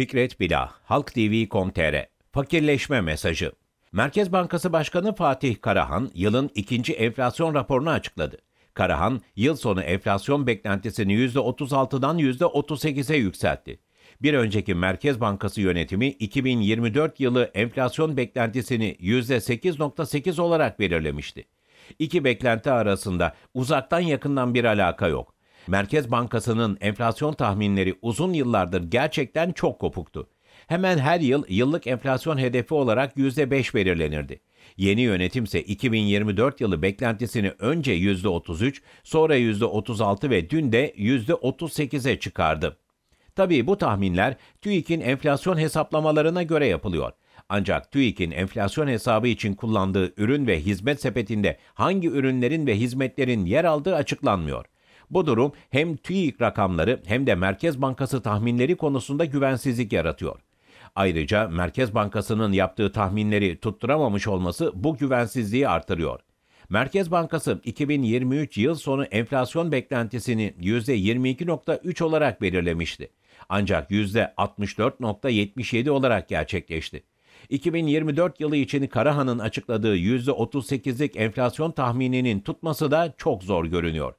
Fikret Bila, Halk TV.com.tr Fakirleşme Mesajı Merkez Bankası Başkanı Fatih Karahan, yılın ikinci enflasyon raporunu açıkladı. Karahan, yıl sonu enflasyon beklentisini %36'dan %38'e yükseltti. Bir önceki Merkez Bankası yönetimi 2024 yılı enflasyon beklentisini %8.8 olarak belirlemişti. İki beklenti arasında uzaktan yakından bir alaka yok. Merkez Bankası'nın enflasyon tahminleri uzun yıllardır gerçekten çok kopuktu. Hemen her yıl yıllık enflasyon hedefi olarak %5 belirlenirdi. Yeni yönetim ise 2024 yılı beklentisini önce %33, sonra %36 ve dün de %38'e çıkardı. Tabii bu tahminler TÜİK'in enflasyon hesaplamalarına göre yapılıyor. Ancak TÜİK'in enflasyon hesabı için kullandığı ürün ve hizmet sepetinde hangi ürünlerin ve hizmetlerin yer aldığı açıklanmıyor. Bu durum hem TÜİK rakamları hem de Merkez Bankası tahminleri konusunda güvensizlik yaratıyor. Ayrıca Merkez Bankası'nın yaptığı tahminleri tutturamamış olması bu güvensizliği artırıyor. Merkez Bankası 2023 yıl sonu enflasyon beklentisini %22.3 olarak belirlemişti. Ancak %64.77 olarak gerçekleşti. 2024 yılı için Karahan'ın açıkladığı %38'lik enflasyon tahmininin tutması da çok zor görünüyor.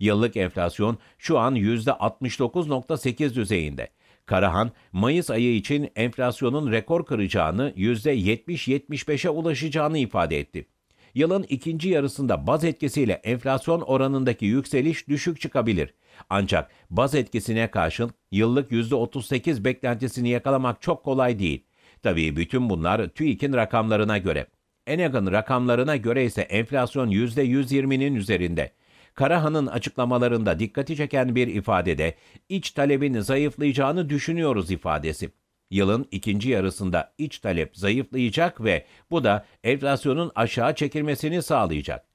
Yıllık enflasyon şu an %69.8 düzeyinde. Karahan, Mayıs ayı için enflasyonun rekor kıracağını %70-75'e ulaşacağını ifade etti. Yılın ikinci yarısında baz etkisiyle enflasyon oranındaki yükseliş düşük çıkabilir. Ancak baz etkisine karşın yıllık %38 beklentisini yakalamak çok kolay değil. Tabii bütün bunlar TÜİK'in rakamlarına göre. Enagan rakamlarına göre ise enflasyon %120'nin üzerinde. Karahan'ın açıklamalarında dikkati çeken bir ifadede iç talebin zayıflayacağını düşünüyoruz ifadesi. Yılın ikinci yarısında iç talep zayıflayacak ve bu da enflasyonun aşağı çekilmesini sağlayacak.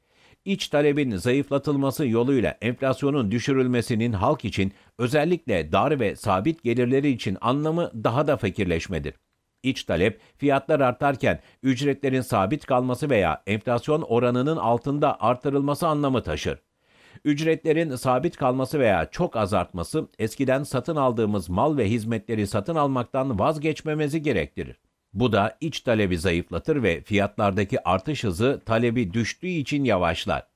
İç talebin zayıflatılması yoluyla enflasyonun düşürülmesinin halk için özellikle dar ve sabit gelirleri için anlamı daha da fakirleşmedir. İç talep fiyatlar artarken ücretlerin sabit kalması veya enflasyon oranının altında artırılması anlamı taşır. Ücretlerin sabit kalması veya çok azartması eskiden satın aldığımız mal ve hizmetleri satın almaktan vazgeçmemizi gerektirir. Bu da iç talebi zayıflatır ve fiyatlardaki artış hızı talebi düştüğü için yavaşlar.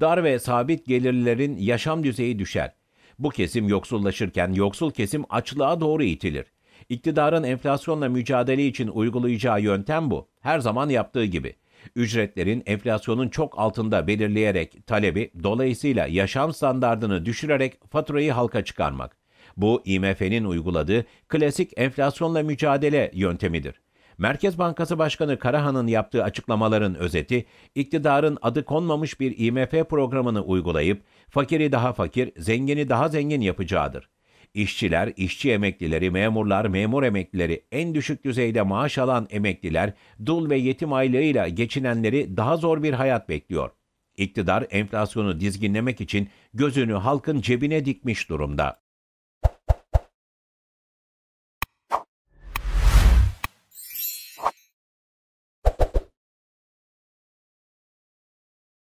Dar ve sabit gelirlerin yaşam düzeyi düşer. Bu kesim yoksullaşırken yoksul kesim açlığa doğru itilir. İktidarın enflasyonla mücadele için uygulayacağı yöntem bu. Her zaman yaptığı gibi. Ücretlerin enflasyonun çok altında belirleyerek talebi, dolayısıyla yaşam standartını düşürerek faturayı halka çıkarmak. Bu IMF'nin uyguladığı klasik enflasyonla mücadele yöntemidir. Merkez Bankası Başkanı Karahan'ın yaptığı açıklamaların özeti, iktidarın adı konmamış bir IMF programını uygulayıp fakiri daha fakir, zengini daha zengin yapacağıdır. İşçiler, işçi emeklileri, memurlar, memur emeklileri, en düşük düzeyde maaş alan emekliler, dul ve yetim aylığıyla geçinenleri daha zor bir hayat bekliyor. İktidar enflasyonu dizginlemek için gözünü halkın cebine dikmiş durumda.